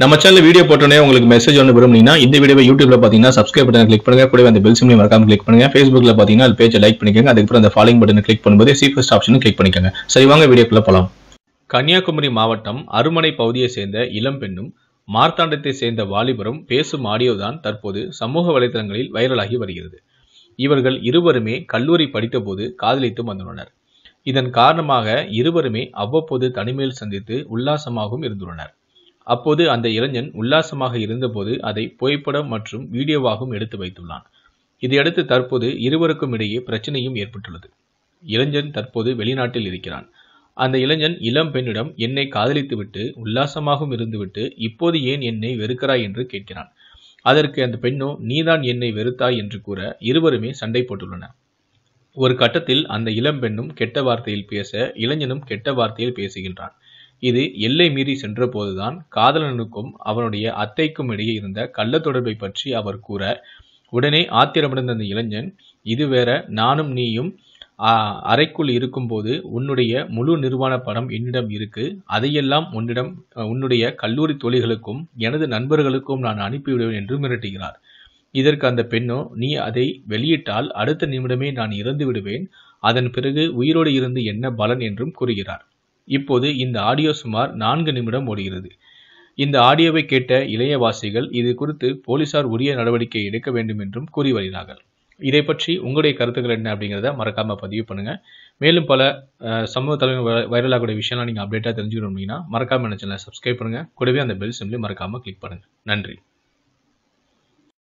நம்ம channel video போட்டோன்னே உங்களுக்கு மெசேஜ் ஒன்று விரும்புனீங்கன்னா இந்த வீடியோ யூடியூப்ல பார்த்தீங்கன்னா சப்ஸ்கிரைப் பட்டன் கிளிக் பண்ணுங்க கூட அந்த பெல் சிம்லையும் மறக்காம கிளிக் பண்ணுங்க ஃபேஸ்புக்ல பார்த்தீங்கன்னா அது பேஜை லைக் பண்ணிக்கோங்க அதுக்கப்புறம் அந்த ஃபாலோயிங் பட்டன் கிளிக் பண்ணும்போது சீஃபஸ்ட் ஆப்ஷனும் கிளிக் பண்ணிக்கோங்க சரி வாங்க வீடியோக்குள்ள போகலாம் கன்னியாகுமரி மாவட்டம் அருமனை பகுதியை சேர்ந்த இளம் பெண்ணும் மார்த்தாண்டத்தை சேர்ந்த வாலிபரும் பேசும் ஆடியோ தான் தற்போது சமூக வலைதளங்களில் வைரலாகி வருகிறது இவர்கள் இருவருமே கல்லூரி படித்தபோது காதலித்து வந்துள்ளனர் இதன் காரணமாக இருவருமே அவ்வப்போது தனிமையில் சந்தித்து உல்லாசமாகவும் இருந்துள்ளனர் அப்போது அந்த இளைஞன் உல்லாசமாக இருந்தபோது அதை புகைப்படம் மற்றும் வீடியோவாகவும் எடுத்து வைத்துள்ளான் இதையடுத்து தற்போது இருவருக்கும் இடையே பிரச்சனையும் ஏற்பட்டுள்ளது இளைஞன் தற்போது வெளிநாட்டில் இருக்கிறான் அந்த இளைஞன் இளம் பெண்ணிடம் என்னை காதலித்துவிட்டு உல்லாசமாகவும் இருந்துவிட்டு இப்போது ஏன் என்னை வெறுக்கிறாய் என்று கேட்கிறான் அதற்கு அந்த பெண்ணோ நீதான் என்னை வெறுத்தாய் என்று கூற இருவருமே சண்டை போட்டுள்ளன ஒரு கட்டத்தில் அந்த இளம் பெண்ணும் கெட்ட வார்த்தையில் பேச இளைஞனும் கெட்ட வார்த்தையில் பேசுகின்றான் இது எல்லை மீறி சென்றபோதுதான் காதலனுக்கும் அவனுடைய அத்தைக்கும் இடையே இருந்த கள்ள தொடர்பை பற்றி அவர் கூற உடனே ஆத்திரமடைந்த அந்த இளைஞன் இது வேற நானும் நீயும் அறைக்குள் இருக்கும்போது உன்னுடைய முழு நிர்வாண படம் என்னிடம் இருக்கு அதையெல்லாம் உன்னிடம் உன்னுடைய கல்லூரி தொழில்களுக்கும் எனது நண்பர்களுக்கும் நான் அனுப்பிவிடுவேன் என்று மிரட்டுகிறார் இதற்கு அந்த பெண்ணோ நீ அதை வெளியிட்டால் அடுத்த நிமிடமே நான் இறந்து விடுவேன் அதன் பிறகு உயிரோடு இருந்து என்ன பலன் என்றும் கூறுகிறார் இப்போது இந்த ஆடியோ சுமார் நான்கு நிமிடம் ஓடுகிறது இந்த ஆடியோவை கேட்ட இளையவாசிகள் இது குறித்து போலீசார் உரிய நடவடிக்கை எடுக்க வேண்டும் என்றும் கூறி வருகிறார்கள் இதை பற்றி உங்களுடைய கருத்துக்கள் என்ன அப்படிங்கிறத மறக்காமல் பதிவு பண்ணுங்கள் மேலும் பல சமூக தலைவர் வைரலாகக்கூடிய விஷயம்லாம் நீங்கள் அப்டேட்டாக தெரிஞ்சுக்கணும் அப்படின்னா மறக்காமல் என்ன சேனலை சப்ஸ்கிரைப் பண்ணுங்கள் கூடவே அந்த பெல் சிம்லையும் மறக்காமல் கிளிக் பண்ணுங்கள் நன்றி